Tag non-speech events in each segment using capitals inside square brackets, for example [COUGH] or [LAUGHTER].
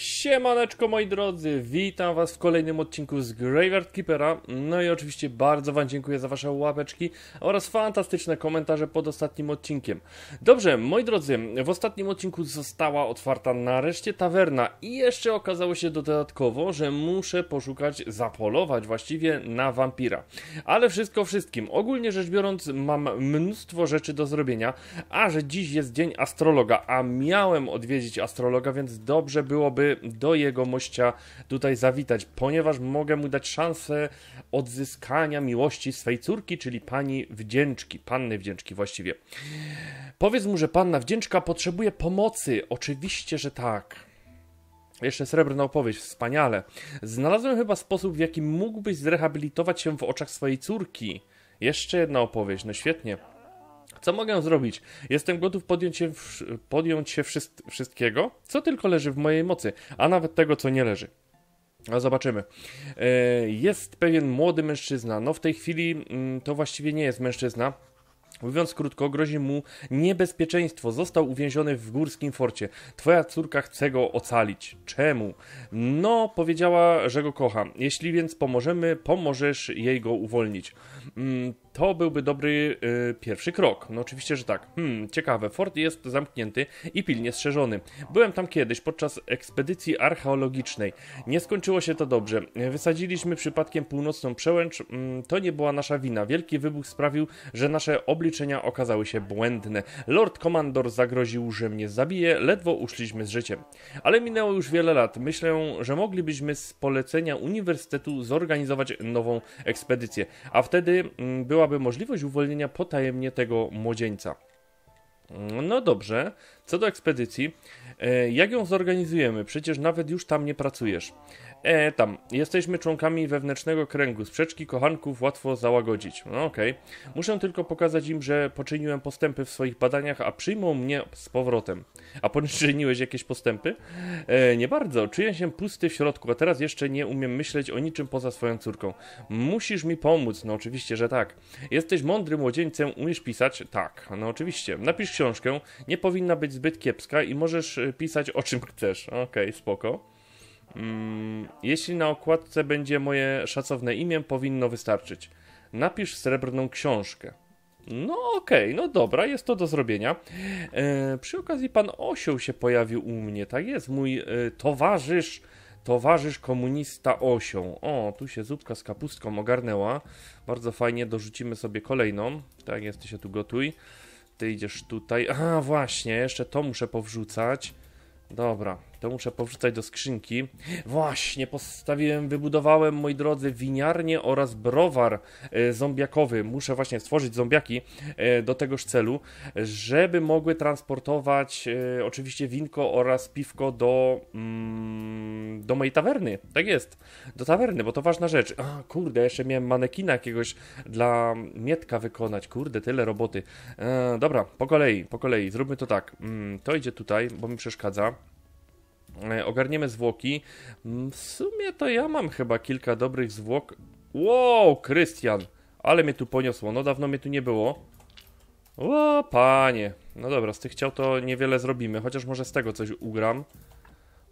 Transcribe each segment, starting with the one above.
Siemaneczko moi drodzy, witam was w kolejnym odcinku z Graveyard Keepera. No i oczywiście bardzo wam dziękuję za wasze łapeczki oraz fantastyczne komentarze pod ostatnim odcinkiem. Dobrze, moi drodzy, w ostatnim odcinku została otwarta nareszcie tawerna i jeszcze okazało się dodatkowo, że muszę poszukać, zapolować właściwie na wampira. Ale wszystko wszystkim, ogólnie rzecz biorąc mam mnóstwo rzeczy do zrobienia, a że dziś jest dzień astrologa, a miałem odwiedzić astrologa, więc dobrze byłoby do jego mościa tutaj zawitać, ponieważ mogę mu dać szansę odzyskania miłości swej córki, czyli pani Wdzięczki, panny Wdzięczki właściwie. Powiedz mu, że panna Wdzięczka potrzebuje pomocy. Oczywiście, że tak. Jeszcze srebrna opowieść, wspaniale. Znalazłem chyba sposób, w jaki mógłbyś zrehabilitować się w oczach swojej córki. Jeszcze jedna opowieść, no świetnie. Co mogę zrobić? Jestem gotów podjąć się, podjąć się wszystkiego, co tylko leży w mojej mocy, a nawet tego, co nie leży. A no, zobaczymy. E, jest pewien młody mężczyzna. No w tej chwili mm, to właściwie nie jest mężczyzna. Mówiąc krótko, grozi mu niebezpieczeństwo. Został uwięziony w górskim forcie. Twoja córka chce go ocalić. Czemu? No, powiedziała, że go kocha. Jeśli więc pomożemy, pomożesz jej go uwolnić. Mm, to byłby dobry y, pierwszy krok. No oczywiście, że tak. Hmm, ciekawe, fort jest zamknięty i pilnie strzeżony. Byłem tam kiedyś podczas ekspedycji archeologicznej. Nie skończyło się to dobrze. Wysadziliśmy przypadkiem północną przełęcz. Mm, to nie była nasza wina. Wielki wybuch sprawił, że nasze obliczenia okazały się błędne. Lord Komandor zagroził, że mnie zabije. Ledwo uszliśmy z życiem. Ale minęło już wiele lat. Myślę, że moglibyśmy z polecenia uniwersytetu zorganizować nową ekspedycję. A wtedy mm, była istniałaby możliwość uwolnienia potajemnie tego młodzieńca. No dobrze, co do ekspedycji, e, jak ją zorganizujemy? Przecież nawet już tam nie pracujesz. E, tam. Jesteśmy członkami wewnętrznego kręgu. Sprzeczki kochanków łatwo załagodzić. No okej. Okay. Muszę tylko pokazać im, że poczyniłem postępy w swoich badaniach, a przyjmą mnie z powrotem. A poczyniłeś jakieś postępy? E, nie bardzo. Czuję się pusty w środku, a teraz jeszcze nie umiem myśleć o niczym poza swoją córką. Musisz mi pomóc. No oczywiście, że tak. Jesteś mądry młodzieńcem, umiesz pisać? Tak. No oczywiście. Napisz książkę. Nie powinna być zbyt kiepska i możesz e, pisać o czym chcesz. Okej, okay, spoko. Mm, jeśli na okładce będzie moje szacowne imię, powinno wystarczyć. Napisz srebrną książkę. No okej, okay, no dobra, jest to do zrobienia. E, przy okazji pan Osioł się pojawił u mnie, tak jest, mój e, towarzysz, towarzysz komunista Osioł. O, tu się zupka z kapustką ogarnęła, bardzo fajnie, dorzucimy sobie kolejną. Tak jest, ty się tu gotuj. Ty idziesz tutaj, a właśnie, jeszcze to muszę powrzucać. Dobra, to muszę powrzucać do skrzynki. Właśnie, postawiłem, wybudowałem, moi drodzy, winiarnię oraz browar e, zombiakowy. Muszę właśnie stworzyć zombiaki e, do tegoż celu, żeby mogły transportować e, oczywiście winko oraz piwko do, mm, do mojej tawerny. Tak jest, do tawerny, bo to ważna rzecz. A, kurde, jeszcze miałem manekina jakiegoś dla Mietka wykonać. Kurde, tyle roboty. E, dobra, po kolei, po kolei, zróbmy to tak. Mm, to idzie tutaj, bo mi przeszkadza. E, ogarniemy zwłoki. Mm, w sumie to ja mam chyba kilka dobrych zwłok. Wow, Krystian! Ale mnie tu poniosło, no dawno mnie tu nie było. O, panie. No dobra, z tych ciał to niewiele zrobimy, chociaż może z tego coś ugram.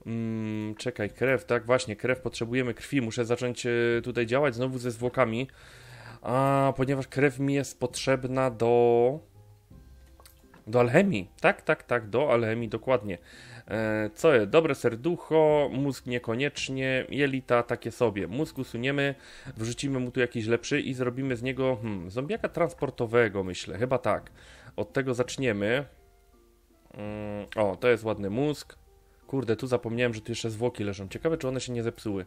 Mm, czekaj, krew, tak? Właśnie, krew, potrzebujemy krwi. Muszę zacząć e, tutaj działać znowu ze zwłokami. A, ponieważ krew mi jest potrzebna do... Do alchemii, tak, tak, tak, do alchemii, dokładnie. E, co jest? Dobre serducho, mózg niekoniecznie, jelita takie sobie. Mózg usuniemy, wrzucimy mu tu jakiś lepszy i zrobimy z niego hmm, zombiaka transportowego, myślę. Chyba tak. Od tego zaczniemy. Mm, o, to jest ładny mózg. Kurde, tu zapomniałem, że tu jeszcze zwłoki leżą. Ciekawe, czy one się nie zepsuły.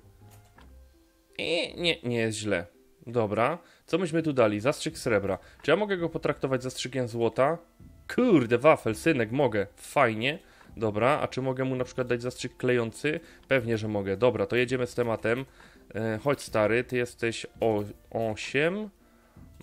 I nie, nie jest źle. Dobra. Co myśmy tu dali? Zastrzyk srebra. Czy ja mogę go potraktować zastrzykiem złota? Kurde, wafel, synek, mogę. Fajnie. Dobra, a czy mogę mu na przykład dać zastrzyk klejący? Pewnie, że mogę. Dobra, to jedziemy z tematem. E, chodź stary, ty jesteś o, 8.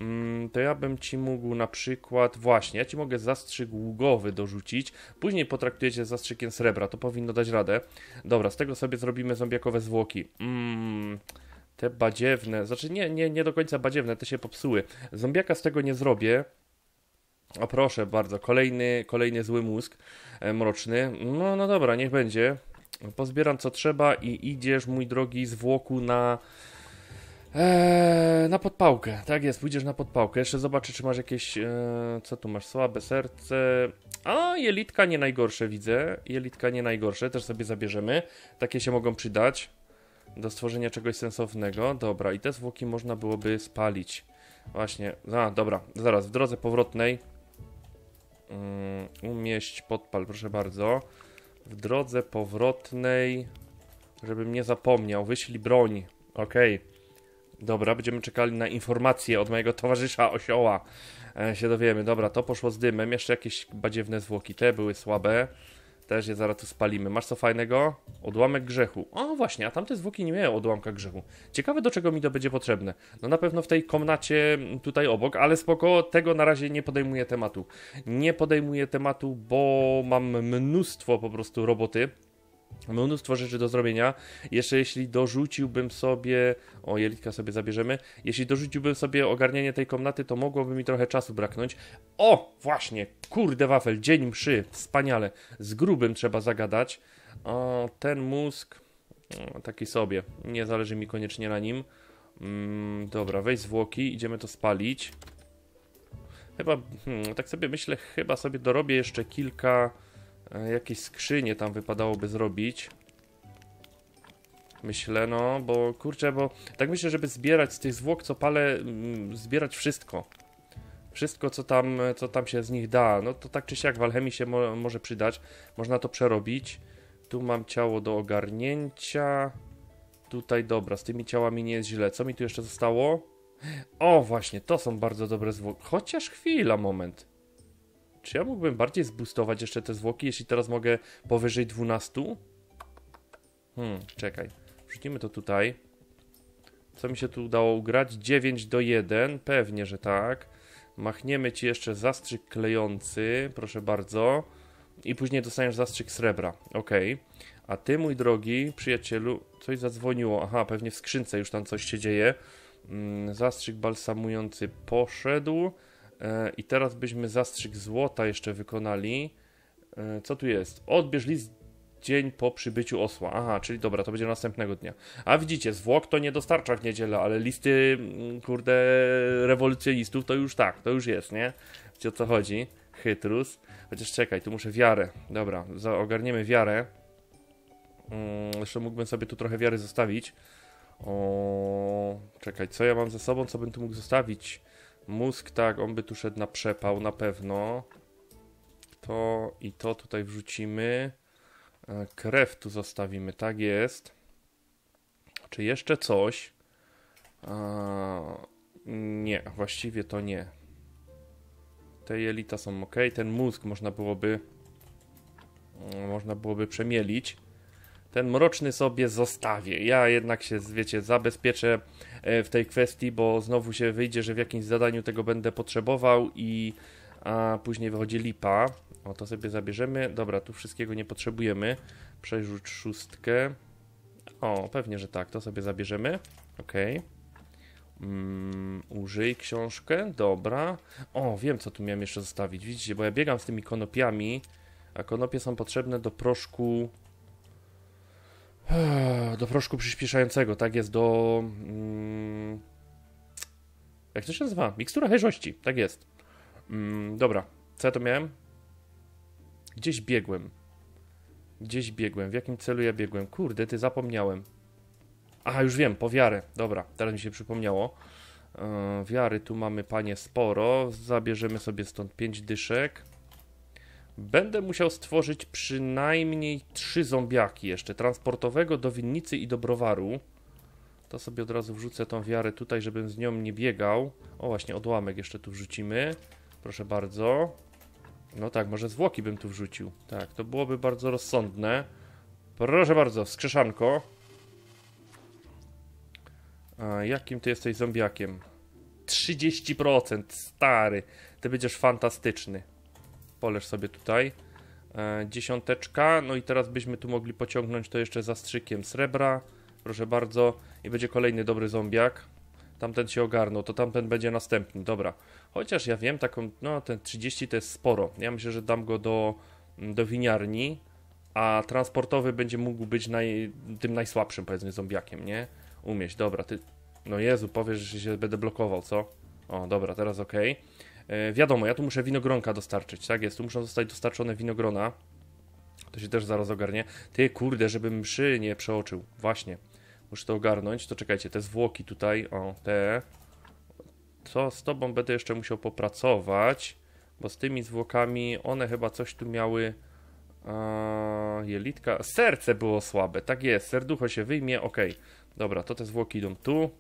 Mm, to ja bym ci mógł na przykład, właśnie, ja ci mogę zastrzyk ługowy dorzucić, później potraktujecie zastrzykiem srebra, to powinno dać radę. Dobra, z tego sobie zrobimy zombiakowe zwłoki. Mm, te badziewne, znaczy nie, nie, nie do końca badziewne, te się popsuły. Zombiaka z tego nie zrobię, o proszę bardzo, kolejny, kolejny zły mózg e, mroczny. No, no dobra, niech będzie. Pozbieram co trzeba i idziesz, mój drogi, z włoku na. Eee, na podpałkę, tak jest, pójdziesz na podpałkę. Jeszcze zobaczę, czy masz jakieś. Eee, co tu masz? Słabe serce. A, jelitka nie najgorsze widzę. Jelitka nie najgorsze, też sobie zabierzemy. Takie się mogą przydać do stworzenia czegoś sensownego. Dobra, i te zwłoki można byłoby spalić. Właśnie, a dobra, zaraz w drodze powrotnej Mm, umieść podpal, proszę bardzo. W drodze powrotnej, żebym nie zapomniał, wyślij broń. Okej. Dobra, będziemy czekali na informacje od mojego towarzysza osioła. E, się dowiemy. Dobra, to poszło z dymem. Jeszcze jakieś badziewne zwłoki. Te były słabe. Też je zaraz tu spalimy. Masz co fajnego? Odłamek grzechu. O, właśnie, a tamte zwłoki nie miały odłamka grzechu. Ciekawe, do czego mi to będzie potrzebne. No na pewno w tej komnacie tutaj obok, ale spoko, tego na razie nie podejmuję tematu. Nie podejmuję tematu, bo mam mnóstwo po prostu roboty Mnóstwo rzeczy do zrobienia. Jeszcze jeśli dorzuciłbym sobie, o jelitka sobie zabierzemy, jeśli dorzuciłbym sobie ogarnianie tej komnaty, to mogłoby mi trochę czasu braknąć. O, właśnie, kurde wafel, dzień mszy, wspaniale. Z grubym trzeba zagadać. O, ten mózg, mm, taki sobie, nie zależy mi koniecznie na nim. Mm, dobra, weź zwłoki, idziemy to spalić. Chyba, hmm, tak sobie myślę, chyba sobie dorobię jeszcze kilka E, jakieś skrzynie tam wypadałoby zrobić. Myślę, no, bo kurczę, bo tak myślę, żeby zbierać z tych zwłok, co palę, mm, zbierać wszystko. Wszystko, co tam, co tam się z nich da. No to tak czy siak w alchemii się mo może przydać. Można to przerobić. Tu mam ciało do ogarnięcia. Tutaj, dobra, z tymi ciałami nie jest źle. Co mi tu jeszcze zostało? O, właśnie, to są bardzo dobre zwłoki. Chociaż chwila, moment. Czy ja mógłbym bardziej zboostować jeszcze te zwłoki, jeśli teraz mogę powyżej 12? Hmm, czekaj. Wrzucimy to tutaj. Co mi się tu udało ugrać? 9 do 1, pewnie, że tak. Machniemy ci jeszcze zastrzyk klejący, proszę bardzo. I później dostaniesz zastrzyk srebra. Ok. A ty, mój drogi przyjacielu, coś zadzwoniło. Aha, pewnie w skrzynce już tam coś się dzieje. Mm, zastrzyk balsamujący poszedł. E, I teraz byśmy zastrzyk złota jeszcze wykonali. E, co tu jest? Odbierz list dzień po przybyciu osła. Aha, czyli dobra, to będzie następnego dnia. A widzicie, zwłok to nie dostarcza w niedzielę, ale listy, mm, kurde, rewolucjonistów to już tak, to już jest, nie? Wiecie o co chodzi? Chytrus. Chociaż czekaj, tu muszę wiarę. Dobra, ogarniemy wiarę. Hmm, jeszcze mógłbym sobie tu trochę wiary zostawić. O, czekaj, co ja mam ze sobą, co bym tu mógł zostawić? Mózg, tak, on by tu szedł na przepał na pewno. To i to tutaj wrzucimy. E, krew tu zostawimy, tak jest. Czy jeszcze coś? E, nie, właściwie to nie. Te jelita są ok. Ten mózg można byłoby e, można byłoby przemielić ten mroczny sobie zostawię. Ja jednak się, wiecie, zabezpieczę e, w tej kwestii, bo znowu się wyjdzie, że w jakimś zadaniu tego będę potrzebował i a później wychodzi lipa. O, to sobie zabierzemy. Dobra, tu wszystkiego nie potrzebujemy. Przerzuć szóstkę. O, pewnie, że tak. To sobie zabierzemy. Ok. Mm, użyj książkę. Dobra. O, wiem, co tu miałem jeszcze zostawić. Widzicie, bo ja biegam z tymi konopiami, a konopie są potrzebne do proszku do proszku przyspieszającego, tak jest, do... Mm, jak to się nazywa? Mikstura hejrzości, tak jest. Mm, dobra, co ja to miałem? Gdzieś biegłem. Gdzieś biegłem. W jakim celu ja biegłem? Kurde, ty zapomniałem. Aha, już wiem, po wiarę. Dobra, teraz mi się przypomniało. E, wiary tu mamy, panie, sporo. Zabierzemy sobie stąd 5 dyszek. Będę musiał stworzyć przynajmniej trzy zombiaki jeszcze. Transportowego do winnicy i do browaru. To sobie od razu wrzucę tą wiarę tutaj, żebym z nią nie biegał. O właśnie, odłamek jeszcze tu wrzucimy. Proszę bardzo. No tak, może zwłoki bym tu wrzucił. Tak, to byłoby bardzo rozsądne. Proszę bardzo, skrzeszanko. A jakim ty jesteś zombiakiem? 30%, stary. Ty będziesz fantastyczny poleż sobie tutaj. E, dziesiąteczka, no i teraz byśmy tu mogli pociągnąć to jeszcze zastrzykiem srebra, proszę bardzo, i będzie kolejny dobry zombiak. Tamten się ogarnął, to tamten będzie następny, dobra. Chociaż ja wiem, taką, no ten 30 to jest sporo. Ja myślę, że dam go do, mm, do winiarni, a transportowy będzie mógł być naj, tym najsłabszym, powiedzmy, zombiakiem, nie? Umieść, dobra, ty... No Jezu, powiesz, że się będę blokował, co? O, dobra, teraz ok. E, wiadomo, ja tu muszę winogronka dostarczyć, tak jest, tu muszą zostać dostarczone winogrona. To się też zaraz ogarnie. Ty, kurde, żebym mszy nie przeoczył. Właśnie. Muszę to ogarnąć. To czekajcie, te zwłoki tutaj, o, te. Co z tobą będę jeszcze musiał popracować, bo z tymi zwłokami one chyba coś tu miały... Eee, jelitka. Serce było słabe, tak jest. Serducho się wyjmie, Okej, Dobra, to te zwłoki idą tu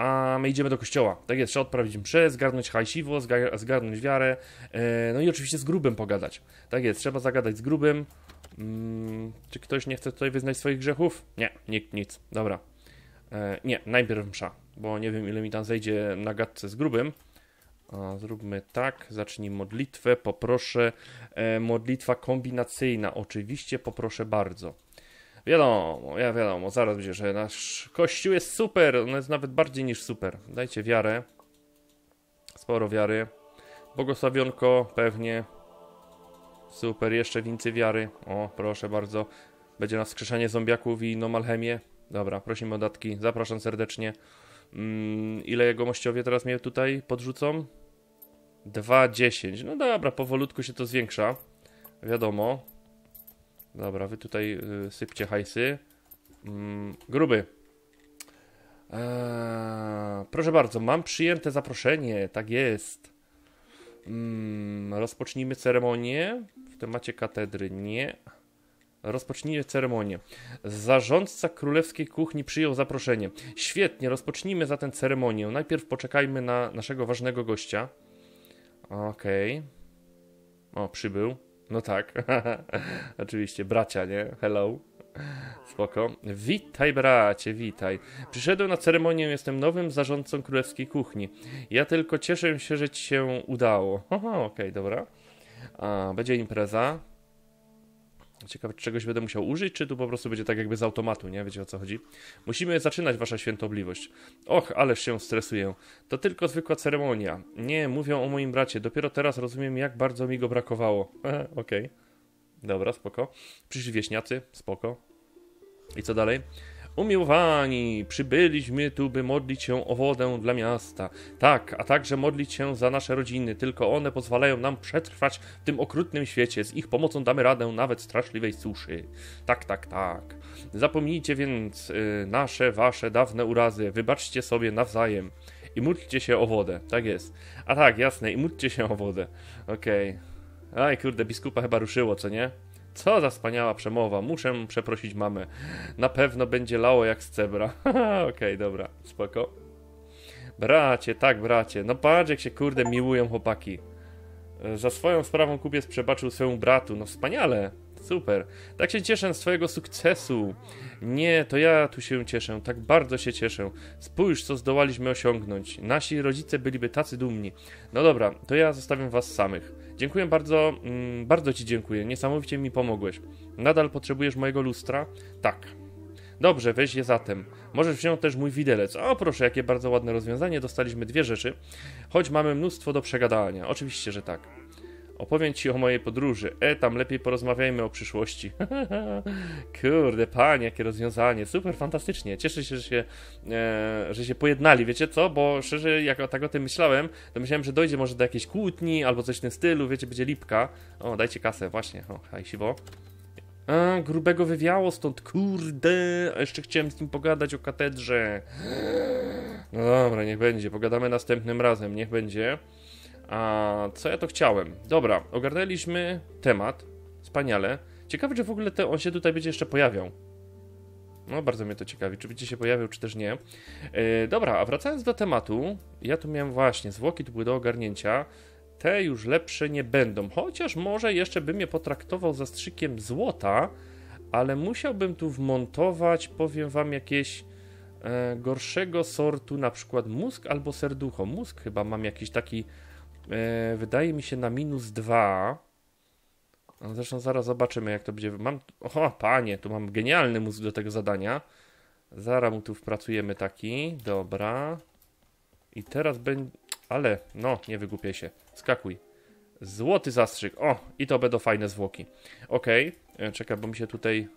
a my idziemy do kościoła. Tak jest, trzeba odprawić mszę, zgarnąć hajsiwo, zgarnąć wiarę, e, no i oczywiście z grubym pogadać. Tak jest, trzeba zagadać z grubym. Mm, czy ktoś nie chce tutaj wyznać swoich grzechów? Nie, nikt, nic. Dobra. E, nie, najpierw msza, bo nie wiem ile mi tam zejdzie na gadce z grubym. zróbmy tak, zacznij modlitwę, poproszę. E, modlitwa kombinacyjna, oczywiście, poproszę bardzo. Wiadomo, ja wiadomo, zaraz będzie, że nasz kościół jest super, on jest nawet bardziej niż super. Dajcie wiarę. Sporo wiary. Błogosławionko, pewnie. Super, jeszcze więcej wiary. O, proszę bardzo. Będzie na skrzeszenie zombiaków i inną Dobra, prosimy o datki. Zapraszam serdecznie. Mm, ile jego mościowie teraz mnie tutaj podrzucą? 2,10. No dobra, powolutku się to zwiększa. Wiadomo. Dobra, wy tutaj y, sypcie hajsy. Mm, gruby. Eee, proszę bardzo, mam przyjęte zaproszenie. Tak jest. Mm, rozpocznijmy ceremonię. W temacie katedry nie. Rozpocznijmy ceremonię. Zarządca królewskiej kuchni przyjął zaproszenie. Świetnie, rozpocznijmy zatem ceremonię. Najpierw poczekajmy na naszego ważnego gościa. Okej. Okay. O, przybył. No tak. [LAUGHS] Oczywiście, bracia, nie? Hello. Spoko. Witaj, bracie, witaj. Przyszedłem na ceremonię, jestem nowym zarządcą królewskiej kuchni. Ja tylko cieszę się, że ci się udało. okej, okay, dobra. A, będzie impreza. Ciekawe, czy czegoś będę musiał użyć, czy tu po prostu będzie tak jakby z automatu, nie? Wiecie o co chodzi? Musimy zaczynać wasza świętobliwość. Och, ależ się stresuję. To tylko zwykła ceremonia. Nie, mówią o moim bracie. Dopiero teraz rozumiem, jak bardzo mi go brakowało. [LAUGHS] Okej. Okay. Dobra, spoko. Przyszli wieśniacy, spoko. I co dalej? Umiłowani, przybyliśmy tu, by modlić się o wodę dla miasta. Tak, a także modlić się za nasze rodziny. Tylko one pozwalają nam przetrwać w tym okrutnym świecie. Z ich pomocą damy radę nawet straszliwej suszy. Tak, tak, tak. Zapomnijcie więc y, nasze, wasze dawne urazy. Wybaczcie sobie nawzajem. I módlcie się o wodę. Tak jest. A tak, jasne, i módlcie się o wodę. Okej. Okay. Aj, kurde, biskupa chyba ruszyło, co nie? Co za wspaniała przemowa. Muszę przeprosić mamę. Na pewno będzie lało jak z cebra. [LAUGHS] Okej, okay, dobra, spoko. Bracie, tak, bracie. No patrz, jak się kurde miłują chłopaki. E, za swoją sprawą kupiec przebaczył swojemu bratu. No wspaniale. Super. Tak się cieszę z Twojego sukcesu. Nie, to ja tu się cieszę. Tak bardzo się cieszę. Spójrz, co zdołaliśmy osiągnąć. Nasi rodzice byliby tacy dumni. No dobra, to ja zostawiam Was samych. Dziękuję bardzo, mm, bardzo Ci dziękuję. Niesamowicie mi pomogłeś. Nadal potrzebujesz mojego lustra? Tak. Dobrze, weź je zatem. Możesz wziąć też mój widelec. O, proszę, jakie bardzo ładne rozwiązanie. Dostaliśmy dwie rzeczy. Choć mamy mnóstwo do przegadania. Oczywiście, że tak. Opowiem ci o mojej podróży. E, tam lepiej porozmawiajmy o przyszłości. [LAUGHS] Kurde, panie, jakie rozwiązanie. Super, fantastycznie. Cieszę się, że się, e, że się pojednali. Wiecie co? Bo szczerze, jak tak o tym myślałem, to myślałem, że dojdzie może do jakiejś kłótni albo coś w tym stylu. Wiecie, będzie lipka. O, dajcie kasę, właśnie. O, haj, siwo. A, e, grubego wywiało stąd, kurde. A jeszcze chciałem z nim pogadać o katedrze. [GASPS] No dobra, niech będzie. Pogadamy następnym razem, niech będzie. A co ja to chciałem? Dobra, ogarnęliśmy temat. Wspaniale. Ciekawe, czy w ogóle te, on się tutaj będzie jeszcze pojawiał. No, bardzo mnie to ciekawi, czy będzie się pojawiał, czy też nie. E, dobra, a wracając do tematu, ja tu miałem właśnie, zwłoki tu były do ogarnięcia. Te już lepsze nie będą, chociaż może jeszcze bym je potraktował zastrzykiem złota, ale musiałbym tu wmontować, powiem wam, jakieś e, gorszego sortu, na przykład mózg albo serducho. Mózg chyba mam jakiś taki E, wydaje mi się na minus 2. Zresztą zaraz zobaczymy, jak to będzie. Mam. O, panie, tu mam genialny mózg do tego zadania. Zaraz mu tu wpracujemy taki. Dobra. I teraz będzie. Ale, no, nie wygłupię się. Skakuj. Złoty zastrzyk. O, i to będą fajne zwłoki. Ok, e, czekaj, bo mi się tutaj.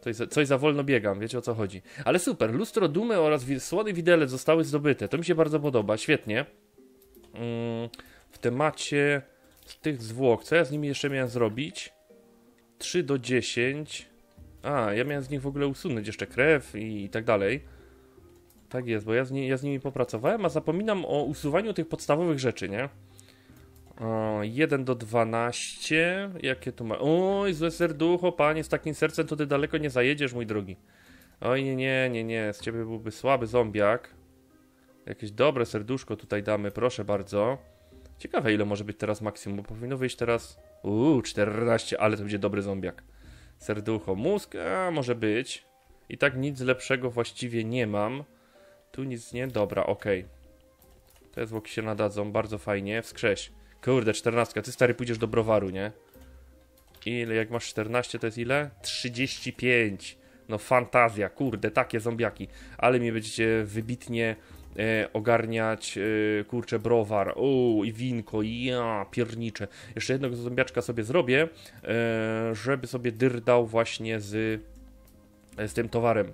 Coś za, coś za wolno biegam, wiecie o co chodzi. Ale super, lustro dumy oraz słony widelec zostały zdobyte. To mi się bardzo podoba, świetnie. Mm, w temacie z tych zwłok, co ja z nimi jeszcze miałem zrobić? 3 do 10. A, ja miałem z nich w ogóle usunąć jeszcze krew i, i tak dalej. Tak jest, bo ja z, nie, ja z, nimi popracowałem, a zapominam o usuwaniu tych podstawowych rzeczy, nie? O, 1 do 12. Jakie tu ma. Oj, złe serducho, panie, z takim sercem to ty daleko nie zajedziesz, mój drogi. Oj, nie, nie, nie, nie. Z ciebie byłby słaby zombiak. Jakieś dobre serduszko tutaj damy, proszę bardzo. Ciekawe ile może być teraz maksimum, bo powinno wyjść teraz... Uuu, 14, ale to będzie dobry zombiak. Serducho, mózg, a może być. I tak nic lepszego właściwie nie mam. Tu nic nie, dobra, okej. Okay. Te zwłoki się nadadzą, bardzo fajnie, wskrześ. Kurde, 14, ty stary pójdziesz do browaru, nie? Ile, jak masz 14 to jest ile? 35. No fantazja, kurde, takie zombiaki. Ale mi będziecie wybitnie E, ogarniać e, kurczę browar, o i winko, i ja piernicze. Jeszcze jednego zombiaczka sobie zrobię, e, żeby sobie dyrdał właśnie z, z tym towarem.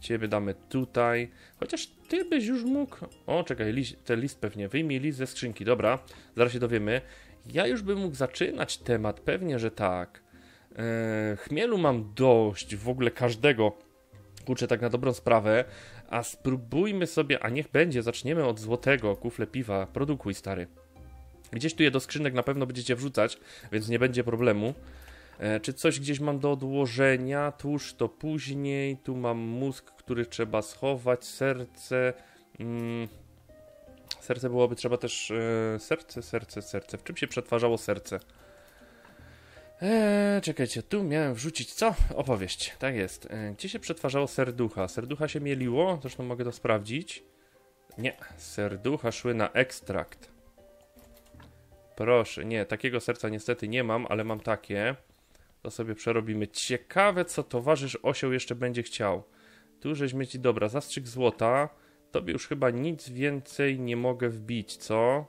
Ciebie damy tutaj. Chociaż ty byś już mógł. O, czekaj, ten list pewnie wyjmij list ze skrzynki. Dobra, zaraz się dowiemy. Ja już bym mógł zaczynać temat, pewnie, że tak. chmielu mam dość w ogóle każdego. Kurczę, tak na dobrą sprawę. A spróbujmy sobie, a niech będzie, zaczniemy od złotego, kufle piwa, produkuj stary. Gdzieś tu je do skrzynek na pewno będziecie wrzucać, więc nie będzie problemu. E, czy coś gdzieś mam do odłożenia? Tuż to później. Tu mam mózg, który trzeba schować, serce. Mm, serce byłoby trzeba też. E, serce, serce, serce. W czym się przetwarzało serce? Eee, czekajcie, tu miałem wrzucić co? Opowieść, tak jest. Eee, gdzie się przetwarzało serducha? Serducha się mieliło, zresztą mogę to sprawdzić. Nie, serducha szły na ekstrakt. Proszę, nie, takiego serca niestety nie mam, ale mam takie. To sobie przerobimy. Ciekawe, co towarzysz osioł jeszcze będzie chciał. Tu żeśmy ci... Dobra, zastrzyk złota. Tobie już chyba nic więcej nie mogę wbić, co?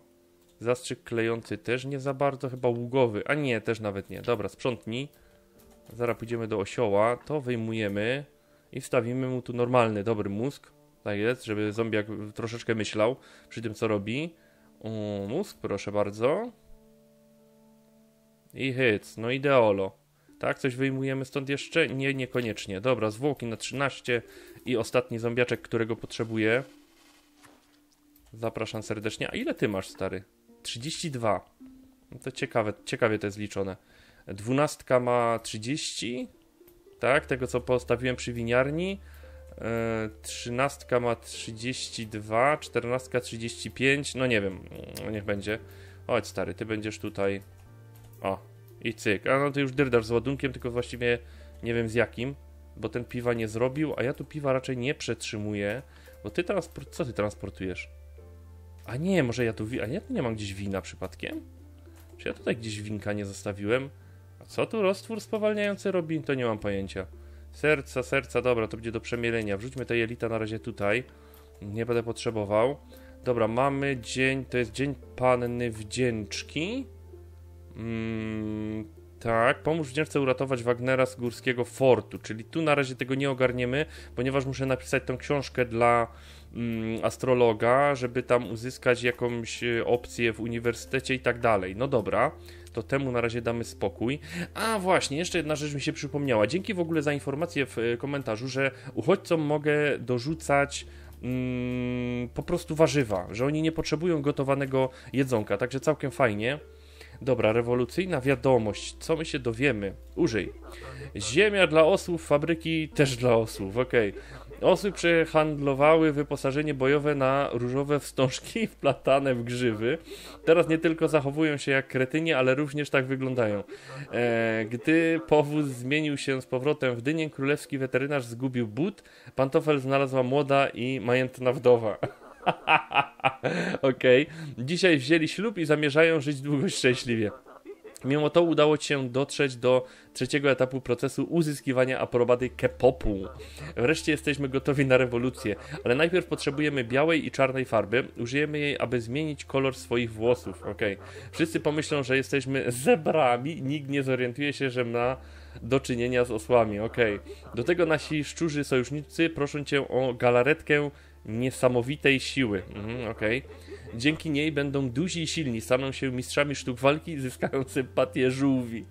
Zastrzyk klejący też nie za bardzo, chyba ługowy. A nie, też nawet nie. Dobra, sprzątnij. Zaraz pójdziemy do osioła. To wyjmujemy i wstawimy mu tu normalny, dobry mózg. Tak jest, żeby zombiak troszeczkę myślał przy tym, co robi. mózg, proszę bardzo. I hyc, no ideolo. Tak, coś wyjmujemy stąd jeszcze? Nie, niekoniecznie. Dobra, zwłoki na 13 i ostatni zombiaczek, którego potrzebuję. Zapraszam serdecznie. A ile ty masz, stary? 32. No to ciekawe, ciekawie to jest liczone. Dwunastka ma 30, tak, tego co postawiłem przy winiarni. E, trzynastka ma 32, czternastka 35, no nie wiem, no niech będzie. Chodź stary, ty będziesz tutaj. O, i cyk. A no to już dyrdasz z ładunkiem, tylko właściwie nie wiem z jakim, bo ten piwa nie zrobił, a ja tu piwa raczej nie przetrzymuję, bo ty transport... co ty transportujesz? A nie, może ja tu. A nie, nie mam gdzieś wina przypadkiem? Czy ja tutaj gdzieś winka nie zostawiłem? A co tu roztwór spowalniający robi? To nie mam pojęcia. Serca, serca, dobra, to będzie do przemielenia. Wrzućmy te jelita na razie tutaj. Nie będę potrzebował. Dobra, mamy dzień, to jest dzień panny wdzięczki. Mm, tak, pomóż wdzięczce uratować Wagnera z górskiego fortu, czyli tu na razie tego nie ogarniemy, ponieważ muszę napisać tą książkę dla Mm, astrologa, żeby tam uzyskać jakąś y, opcję w uniwersytecie i tak dalej. No dobra, to temu na razie damy spokój. A właśnie, jeszcze jedna rzecz mi się przypomniała. Dzięki w ogóle za informację w y, komentarzu, że uchodźcom mogę dorzucać mm, po prostu warzywa, że oni nie potrzebują gotowanego jedzonka, także całkiem fajnie. Dobra, rewolucyjna wiadomość. Co my się dowiemy? Użyj. Ziemia dla osłów, fabryki też dla osłów. Okej. Okay. Osły przehandlowały wyposażenie bojowe na różowe wstążki [LAUGHS] wplatane w grzywy. Teraz nie tylko zachowują się jak kretynie, ale również tak wyglądają. E, gdy powóz zmienił się z powrotem w Dynię, królewski weterynarz zgubił but, pantofel znalazła młoda i majętna wdowa. [LAUGHS] Okej. Okay. Dzisiaj wzięli ślub i zamierzają żyć długo szczęśliwie. Mimo to udało ci się dotrzeć do trzeciego etapu procesu uzyskiwania aprobaty kepopu. Wreszcie jesteśmy gotowi na rewolucję, ale najpierw potrzebujemy białej i czarnej farby. Użyjemy jej, aby zmienić kolor swoich włosów. Okej. Wszyscy pomyślą, że jesteśmy zebrami, nikt nie zorientuje się, że ma do czynienia z osłami. Okej. Do tego nasi szczurzy sojusznicy proszą cię o galaretkę niesamowitej siły. Mhm, okay. Dzięki niej będą duzi i silni, staną się mistrzami sztuk walki i zyskają sympatię żółwi.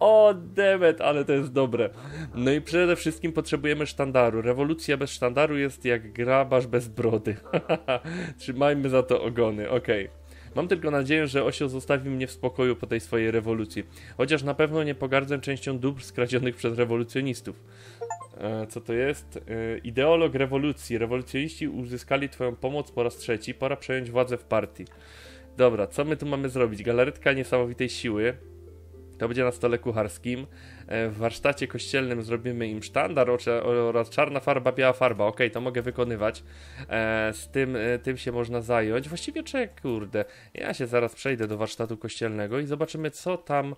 O, demet, ale to jest dobre. No i przede wszystkim potrzebujemy sztandaru. Rewolucja bez sztandaru jest jak grabarz bez brody. [LAUGHS] Trzymajmy za to ogony, okej. Okay. Mam tylko nadzieję, że osioł zostawi mnie w spokoju po tej swojej rewolucji. Chociaż na pewno nie pogardzę częścią dóbr skradzionych przez rewolucjonistów. E, co to jest? E, ideolog rewolucji. Rewolucjoniści uzyskali twoją pomoc po raz trzeci. Pora przejąć władzę w partii. Dobra, co my tu mamy zrobić? Galaretka niesamowitej siły. To będzie na stole kucharskim. E, w warsztacie kościelnym zrobimy im sztandar oraz czarna farba, biała farba. Okej, okay, to mogę wykonywać. Z tym, tym się można zająć. Właściwie czek, kurde. Ja się zaraz przejdę do warsztatu kościelnego i zobaczymy, co tam,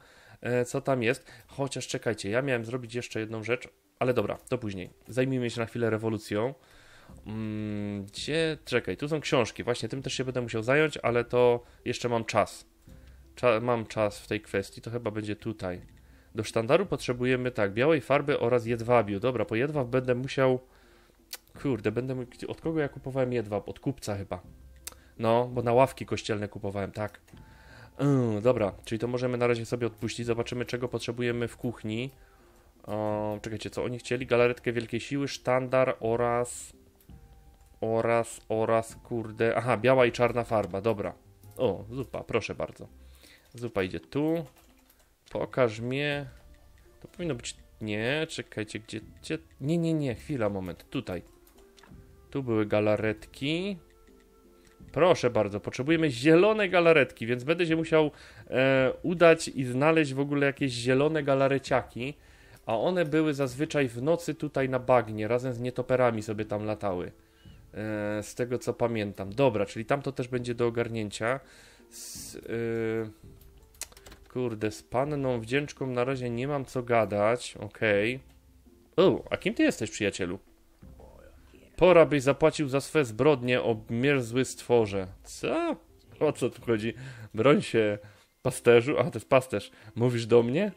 co tam jest. Chociaż czekajcie, ja miałem zrobić jeszcze jedną rzecz. Ale dobra, to później. Zajmijmy się na chwilę rewolucją. Mm, gdzie, czekaj, tu są książki. Właśnie tym też się będę musiał zająć, ale to jeszcze mam czas. Cza mam czas w tej kwestii, to chyba będzie tutaj. Do sztandaru potrzebujemy tak, białej farby oraz jedwabiu. Dobra, po jedwab będę musiał... Kurde, będę... Od kogo ja kupowałem jedwab? Od kupca chyba. No, bo na ławki kościelne kupowałem, tak. Yy, dobra, czyli to możemy na razie sobie odpuścić. Zobaczymy, czego potrzebujemy w kuchni. O, czekajcie, co oni chcieli? Galaretkę Wielkiej Siły, sztandar oraz... Oraz, oraz, kurde... Aha, biała i czarna farba, dobra. O, zupa, proszę bardzo. Zupa idzie tu. Pokaż mi To powinno być... Nie, czekajcie, gdzie... gdzie... Nie, nie, nie, chwila, moment, tutaj. Tu były galaretki. Proszę bardzo, potrzebujemy zielone galaretki, więc będę się musiał e, udać i znaleźć w ogóle jakieś zielone galareciaki a one były zazwyczaj w nocy tutaj na bagnie, razem z nietoperami sobie tam latały. E, z tego co pamiętam. Dobra, czyli tam to też będzie do ogarnięcia. Z, e, kurde, z panną wdzięczką na razie nie mam co gadać. Okej. Okay. O, a kim ty jesteś, przyjacielu? Pora byś zapłacił za swe zbrodnie, obmierzły stworze. Co? O co tu chodzi? Broń się, pasterzu. A, to jest pasterz. Mówisz do mnie?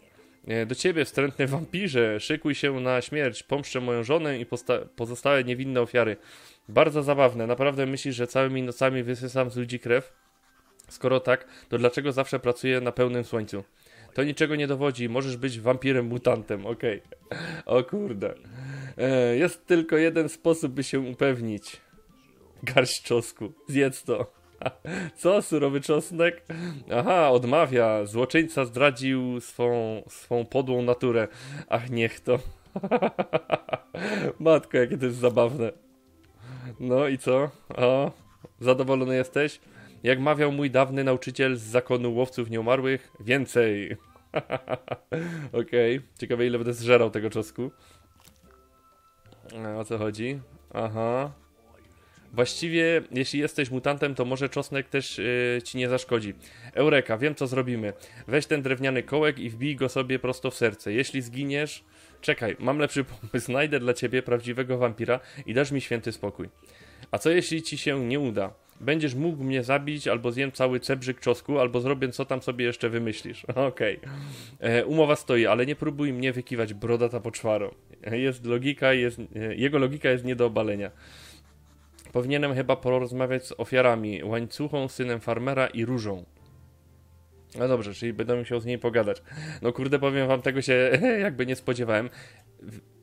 E, do ciebie, wstrętny wampirze, szykuj się na śmierć, pomszczę moją żonę i pozostałe niewinne ofiary. Bardzo zabawne, naprawdę myślisz, że całymi nocami wysysam z ludzi krew? Skoro tak, to dlaczego zawsze pracuję na pełnym słońcu? To niczego nie dowodzi, możesz być wampirem mutantem, okej. Okay. [LAUGHS] O kurde. E, jest tylko jeden sposób, by się upewnić. Garść czosku, zjedz to. [LAUGHS] Co? Surowy czosnek? Aha, odmawia. Złoczyńca zdradził swą, swą podłą naturę. Ach, niech to. [LAUGHS] Matko, jakie to jest zabawne. No i co? O, zadowolony jesteś? Jak mawiał mój dawny nauczyciel z zakonu łowców nieumarłych, więcej. [LAUGHS] Okej, okay. ciekawe ile będę zżerał tego czosku. O co chodzi? Aha. Właściwie, jeśli jesteś mutantem, to może czosnek też yy, ci nie zaszkodzi. Eureka, wiem co zrobimy. Weź ten drewniany kołek i wbij go sobie prosto w serce. Jeśli zginiesz. Czekaj, mam lepszy pomysł. Znajdę dla ciebie prawdziwego wampira i dasz mi święty spokój. A co jeśli ci się nie uda? Będziesz mógł mnie zabić, albo zjem cały cebrzyk czosku, albo zrobię co tam sobie jeszcze wymyślisz. [LAUGHS] Okej. Okay. E, umowa stoi, ale nie próbuj mnie wykiwać brodata poczwaro. Jest logika, jest, e, jego logika jest nie do obalenia. Powinienem chyba porozmawiać z ofiarami, łańcuchą, synem farmera i różą. No dobrze, czyli będę musiał z niej pogadać. No kurde, powiem wam, tego się [LAUGHS] jakby nie spodziewałem.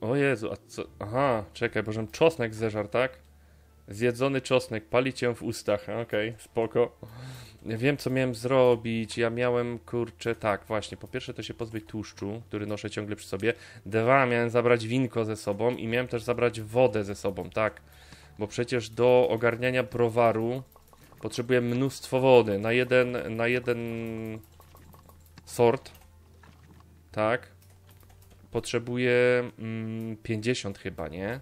O Jezu, a co? Aha, czekaj, bożem, czosnek zeżar, tak? Zjedzony czosnek, pali cię w ustach. Okej, okay, spoko. Wiem, co miałem zrobić. Ja miałem, kurczę, tak, właśnie. Po pierwsze, to się pozbyć tłuszczu, który noszę ciągle przy sobie. Dwa, miałem zabrać winko ze sobą i miałem też zabrać wodę ze sobą, tak. Bo przecież do ogarniania browaru potrzebuję mnóstwo wody na jeden, na jeden sort. Tak. Potrzebuję mm, 50 chyba, nie?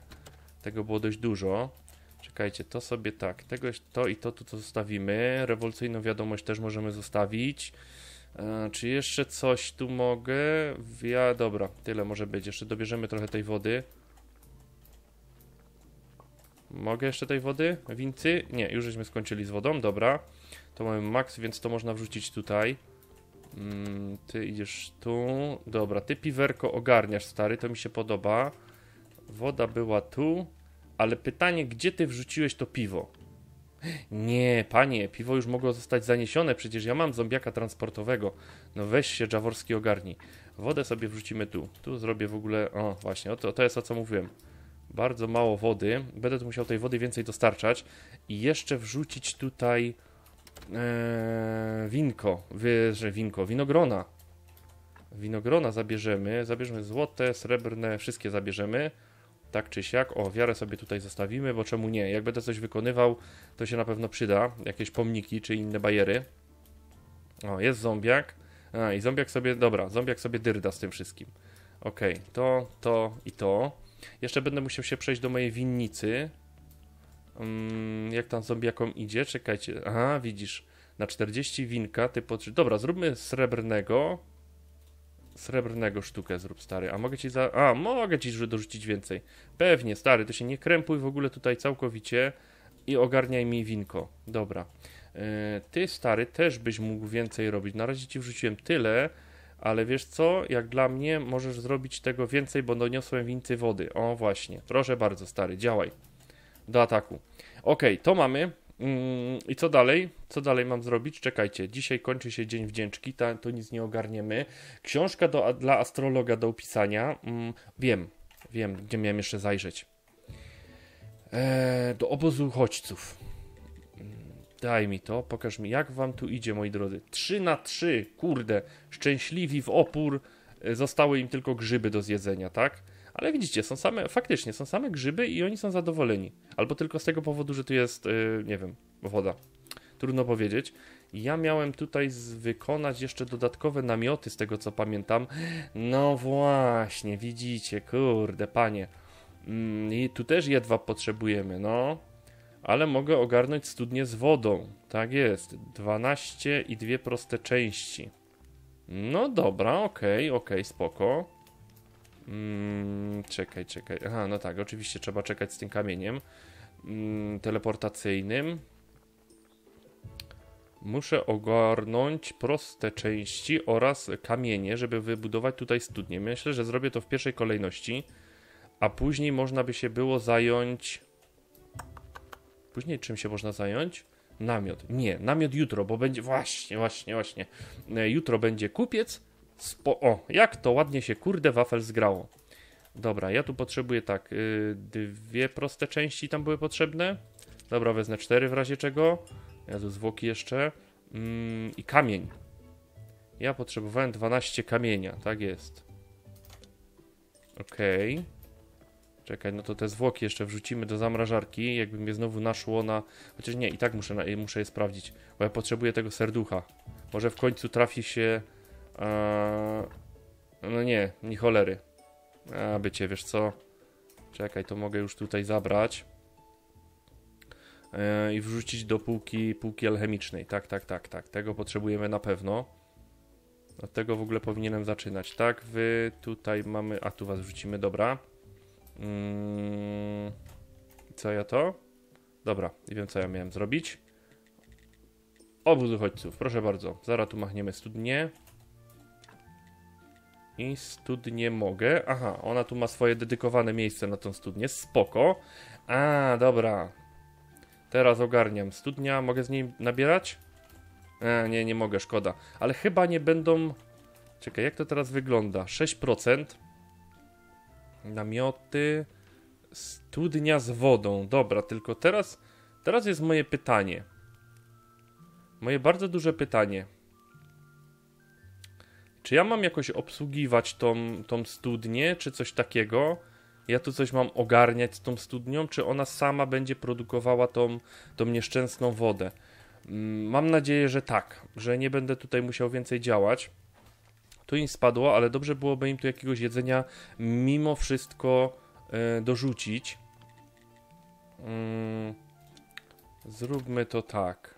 Tego było dość dużo. Czekajcie, to sobie tak, tego, to i to tu to zostawimy. Rewolucyjną wiadomość też możemy zostawić. E, czy jeszcze coś tu mogę? Ja, dobra, tyle może być. Jeszcze dobierzemy trochę tej wody. Mogę jeszcze tej wody? Wincy? Nie, już żeśmy skończyli z wodą, dobra. To mamy max, więc to można wrzucić tutaj. Mm, ty idziesz tu. Dobra, ty piwerko ogarniasz, stary, to mi się podoba. Woda była tu, ale pytanie, gdzie ty wrzuciłeś to piwo? Nie, panie, piwo już mogło zostać zaniesione, przecież ja mam zombiaka transportowego. No weź się, Jaworski, ogarni. Wodę sobie wrzucimy tu. Tu zrobię w ogóle... O, właśnie, o to, to jest o co mówiłem bardzo mało wody. Będę tu musiał tej wody więcej dostarczać i jeszcze wrzucić tutaj e, winko, wy, że winko, winogrona. Winogrona zabierzemy, zabierzemy złote, srebrne, wszystkie zabierzemy. Tak czy siak. O, wiarę sobie tutaj zostawimy, bo czemu nie? Jak będę coś wykonywał, to się na pewno przyda. Jakieś pomniki czy inne bajery. O, jest zombiak. A, i zombiak sobie, dobra, zombiak sobie dyrda z tym wszystkim. Okej, okay, to, to i to. Jeszcze będę musiał się przejść do mojej winnicy. Um, jak tam zombiakom idzie? Czekajcie. Aha, widzisz. Na 40 winka ty po... Dobra, zróbmy srebrnego. Srebrnego sztukę zrób, stary. A mogę ci za... A, mogę ci dorzucić więcej. Pewnie, stary. To się nie krępuj w ogóle tutaj całkowicie i ogarniaj mi winko. Dobra. E, ty, stary, też byś mógł więcej robić. Na razie ci wrzuciłem tyle, ale wiesz co, jak dla mnie możesz zrobić tego więcej, bo doniosłem wincy wody. O właśnie, proszę bardzo stary, działaj. Do ataku. Ok, to mamy. Mm, I co dalej? Co dalej mam zrobić? Czekajcie, dzisiaj kończy się Dzień Wdzięczki, ta, to nic nie ogarniemy. Książka do, dla astrologa do opisania. Mm, wiem, wiem, gdzie miałem jeszcze zajrzeć. Eee, do obozu uchodźców. Daj mi to, pokaż mi, jak wam tu idzie, moi drodzy. 3 na 3, kurde, szczęśliwi w opór, e, zostały im tylko grzyby do zjedzenia, tak? Ale widzicie, są same, faktycznie, są same grzyby i oni są zadowoleni. Albo tylko z tego powodu, że tu jest, yy, nie wiem, woda. Trudno powiedzieć. Ja miałem tutaj wykonać jeszcze dodatkowe namioty, z tego co pamiętam. No właśnie, widzicie, kurde, panie. Mm, I tu też jedwab potrzebujemy, no ale mogę ogarnąć studnię z wodą. Tak jest. 12 i dwie proste części. No dobra, okej, okay, okej, okay, spoko. Mm, czekaj, czekaj. Aha, no tak, oczywiście trzeba czekać z tym kamieniem mm, teleportacyjnym. Muszę ogarnąć proste części oraz kamienie, żeby wybudować tutaj studnię. Myślę, że zrobię to w pierwszej kolejności, a później można by się było zająć Później czym się można zająć? Namiot. Nie, namiot jutro, bo będzie. Właśnie, właśnie, właśnie. E, jutro będzie kupiec. Spo... O, jak to ładnie się kurde wafel zgrało. Dobra, ja tu potrzebuję tak. Yy, dwie proste części tam były potrzebne. Dobra, wezmę cztery w razie czego. Ja tu zwłoki jeszcze. Yy, I kamień. Ja potrzebowałem 12 kamienia, tak jest. Okej. Okay. Czekaj, no to te zwłoki jeszcze wrzucimy do zamrażarki, jakby mnie znowu naszło na... Chociaż nie, i tak muszę, muszę je sprawdzić, bo ja potrzebuję tego serducha. Może w końcu trafi się... Eee... No nie, nie cholery. A, bycie, wiesz co? Czekaj, to mogę już tutaj zabrać. Eee, I wrzucić do półki, półki alchemicznej. Tak, tak, tak, tak. Tego potrzebujemy na pewno. Od tego w ogóle powinienem zaczynać. Tak, wy tutaj mamy... A, tu was wrzucimy, dobra. Mm, co ja to? Dobra, nie wiem co ja miałem zrobić. Obóz uchodźców, proszę bardzo. Zaraz tu machniemy studnie. I studnie mogę. Aha, ona tu ma swoje dedykowane miejsce na tą studnię. Spoko. A, dobra. Teraz ogarniam. Studnia, mogę z niej nabierać? A, e, nie, nie mogę, szkoda. Ale chyba nie będą... Czekaj, jak to teraz wygląda? 6%. Namioty. Studnia z wodą. Dobra, tylko teraz, teraz jest moje pytanie. Moje bardzo duże pytanie. Czy ja mam jakoś obsługiwać tą, tą studnię, czy coś takiego? Ja tu coś mam ogarniać z tą studnią, czy ona sama będzie produkowała tą, tą nieszczęsną wodę? Mm, mam nadzieję, że tak, że nie będę tutaj musiał więcej działać. Tu im spadło, ale dobrze byłoby im tu jakiegoś jedzenia mimo wszystko e, dorzucić. Mm, zróbmy to tak.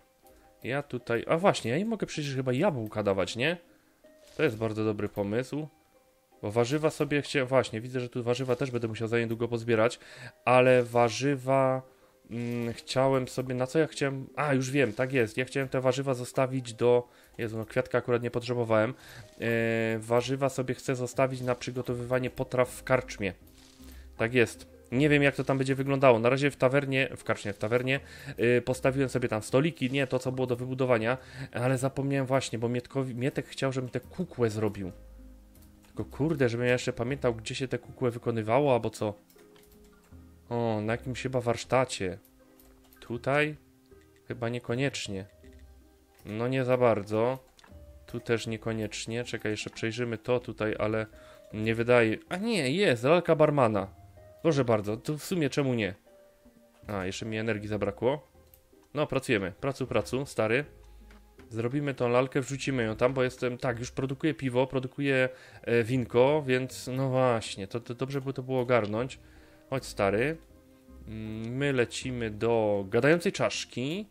Ja tutaj... A właśnie, ja im mogę przecież chyba jabłka dawać, nie? To jest bardzo dobry pomysł. Bo warzywa sobie chcia... Właśnie, widzę, że tu warzywa też będę musiał za niedługo pozbierać. Ale warzywa... Mm, chciałem sobie... Na co ja chciałem... A, już wiem, tak jest. Ja chciałem te warzywa zostawić do Jezu, no kwiatka akurat nie potrzebowałem. E, warzywa sobie chcę zostawić na przygotowywanie potraw w karczmie. Tak jest. Nie wiem, jak to tam będzie wyglądało. Na razie w tawernie, w karczmie, w tawernie, yy, postawiłem sobie tam stoliki, nie to, co było do wybudowania, ale zapomniałem właśnie, bo Mietkowi, Mietek chciał, żebym te kukłę zrobił. Tylko kurde, żebym ja jeszcze pamiętał, gdzie się te kukłę wykonywało, albo co. O, na jakimś chyba warsztacie. Tutaj? Chyba niekoniecznie. No nie za bardzo. Tu też niekoniecznie. Czekaj, jeszcze przejrzymy to tutaj, ale nie wydaje... A nie, jest, lalka barmana. Proszę bardzo, to w sumie czemu nie? A, jeszcze mi energii zabrakło. No, pracujemy. Pracu, pracu, stary. Zrobimy tą lalkę, wrzucimy ją tam, bo jestem... Tak, już produkuję piwo, produkuję e, winko, więc no właśnie, to, to dobrze by to było ogarnąć. Chodź, stary. Mm, my lecimy do gadającej czaszki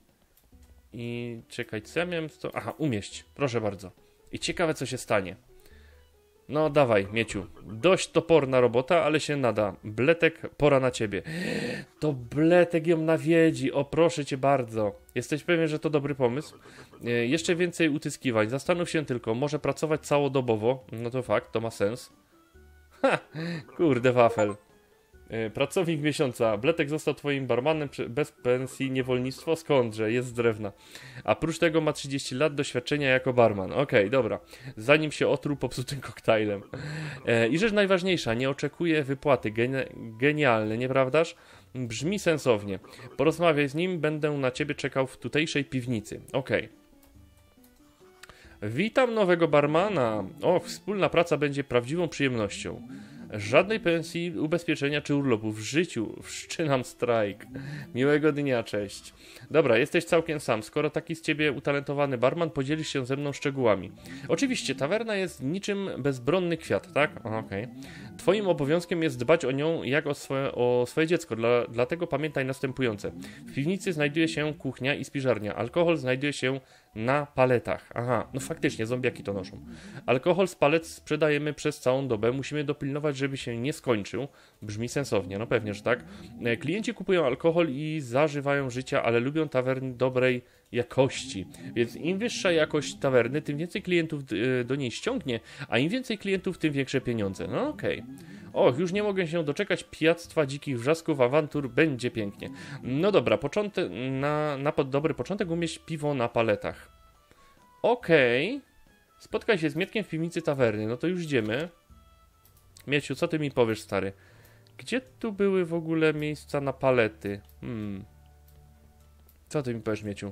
i czekaj, co ja miałem to... Aha, umieść, proszę bardzo. I ciekawe, co się stanie. No dawaj, Mieciu. Dość toporna robota, ale się nada. Bletek, pora na ciebie. [GASPS] To Bletek ją nawiedzi, o proszę cię bardzo. Jesteś pewien, że to dobry pomysł? E, jeszcze więcej utyskiwań. Zastanów się tylko, może pracować całodobowo. No to fakt, to ma sens. [LAUGHS] Ha, kurde wafel. E, pracownik miesiąca. Bletek został twoim barmanem bez pensji, niewolnictwo skądże, jest z drewna. A prócz tego ma 30 lat doświadczenia jako barman. Okej, okay, dobra. Zanim się otruł popsutym koktajlem. E, I rzecz najważniejsza, nie oczekuje wypłaty. Genialne, nieprawdaż? Brzmi sensownie. Porozmawiaj z nim, będę na ciebie czekał w tutejszej piwnicy. Okej. Okay. Witam nowego barmana. O, wspólna praca będzie prawdziwą przyjemnością żadnej pensji, ubezpieczenia czy urlopu w życiu. Wszczynam strajk. Miłego dnia, cześć. Dobra, jesteś całkiem sam. Skoro taki z ciebie utalentowany barman, podzielisz się ze mną szczegółami. Oczywiście, tawerna jest niczym bezbronny kwiat, tak? Okej. Okay. Twoim obowiązkiem jest dbać o nią jak o swoje, o swoje dziecko, Dla, dlatego pamiętaj następujące. W piwnicy znajduje się kuchnia i spiżarnia. Alkohol znajduje się na paletach. Aha, no faktycznie, zombiaki to noszą. Alkohol z palet sprzedajemy przez całą dobę, musimy dopilnować, żeby się nie skończył. Brzmi sensownie, no pewnie, że tak. E, klienci kupują alkohol i zażywają życia, ale lubią tawerny dobrej jakości. Więc im wyższa jakość tawerny, tym więcej klientów e, do niej ściągnie, a im więcej klientów, tym większe pieniądze. No okej. Okay. Och, już nie mogę się doczekać pijactwa dzikich wrzasków, awantur, będzie pięknie. No dobra, początek, na, na dobry początek umieść piwo na paletach. Okej. Okay. Spotkaj się z Mietkiem w piwnicy tawerny. No to już idziemy. Mieciu, co ty mi powiesz, stary? Gdzie tu były w ogóle miejsca na palety? Hmm. Co ty mi powiesz, Mieciu?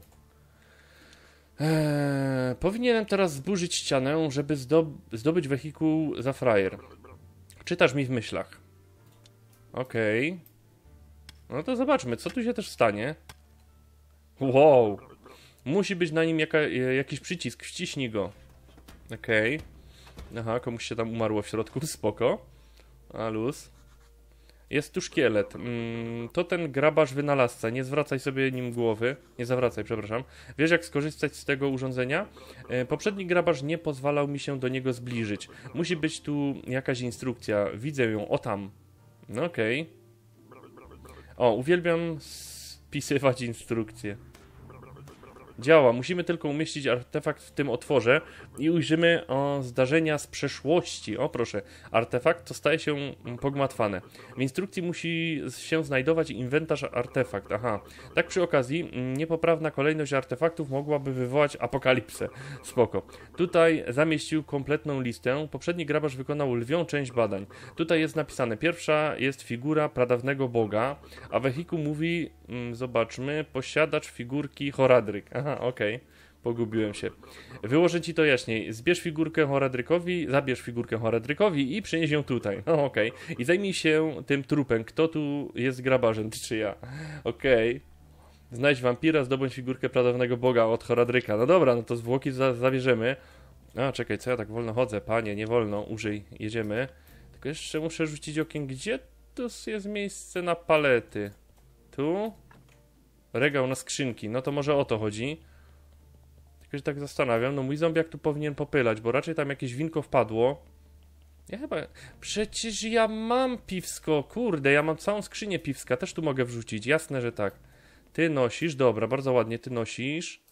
Eee, powinienem teraz zburzyć ścianę, żeby zdob zdobyć wehikuł za frajer. Czytasz mi w myślach. Okej. Okay. No to zobaczmy, co tu się też stanie. Wow. Musi być na nim jaka, e, jakiś przycisk, wciśnij go. Okej. Okay. Aha, komuś się tam umarło w środku, [LAUGHS] spoko. A luz. Jest tu szkielet. Mm, to ten grabarz wynalazca. Nie zwracaj sobie nim głowy. Nie zawracaj, przepraszam. Wiesz, jak skorzystać z tego urządzenia? E, poprzedni grabarz nie pozwalał mi się do niego zbliżyć. Musi być tu jakaś instrukcja. Widzę ją. O tam. No okej. Okay. O, uwielbiam spisywać instrukcje. Działa. Musimy tylko umieścić artefakt w tym otworze i ujrzymy o, zdarzenia z przeszłości. O proszę, artefakt to staje się pogmatwane. W instrukcji musi się znajdować inwentarz artefakt. Aha. Tak przy okazji, mm, niepoprawna kolejność artefaktów mogłaby wywołać apokalipsę. Spoko. Tutaj zamieścił kompletną listę. Poprzedni grabarz wykonał lwią część badań. Tutaj jest napisane. Pierwsza jest figura pradawnego boga, a wehikuł mówi, mm, zobaczmy, posiadacz figurki Horadryk. Aha, okej. Okay. Pogubiłem się. Wyłożę ci to jaśniej. Zbierz figurkę Horadrykowi, zabierz figurkę Horadrykowi i przynieś ją tutaj. No [LAUGHS] okej. Okay. I zajmij się tym trupem. Kto tu jest grabarzem, ty czy ja? Okej. Okay. Znajdź wampira, zdobądź figurkę pradawnego boga od Horadryka. No dobra, no to zwłoki za zawierzemy. A, czekaj, co ja tak wolno chodzę? Panie, nie wolno, użyj, jedziemy. Tylko jeszcze muszę rzucić okiem, gdzie to jest miejsce na palety? Tu? Regał na skrzynki, no to może o to chodzi. Tylko się tak zastanawiam, no mój zombiak tu powinien popylać, bo raczej tam jakieś winko wpadło. Ja chyba... Przecież ja mam piwsko, kurde, ja mam całą skrzynię piwska, też tu mogę wrzucić, jasne, że tak. Ty nosisz, dobra, bardzo ładnie, ty nosisz.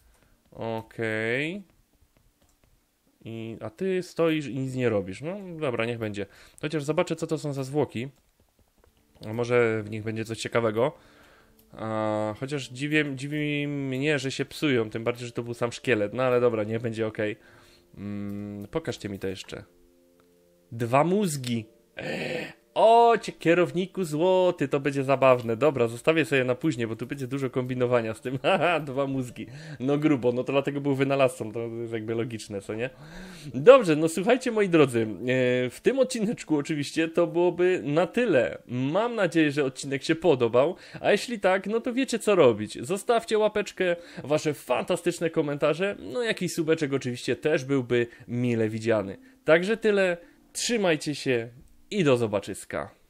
Okej. Okay. I, a ty stoisz i nic nie robisz. No dobra, niech będzie. Chociaż zobaczę, co to są za zwłoki. A może w nich będzie coś ciekawego chociaż dziwię, dziwi mnie, że się psują, tym bardziej, że to był sam szkielet. No ale dobra, nie będzie ok. Mm, pokażcie mi to jeszcze. Dwa mózgi. Eee. O, kierowniku złoty, to będzie zabawne. Dobra, zostawię sobie na później, bo tu będzie dużo kombinowania z tym. [LAUGHS] Haha, dwa mózgi. No grubo, no to dlatego był wynalazcą, to jest jakby logiczne, co nie? Dobrze, no słuchajcie moi drodzy, e, w tym odcineczku oczywiście to byłoby na tyle. Mam nadzieję, że odcinek się podobał, a jeśli tak, no to wiecie co robić. Zostawcie łapeczkę, wasze fantastyczne komentarze, no jakiś subeczek oczywiście też byłby mile widziany. Także tyle, trzymajcie się i do zobaczyska.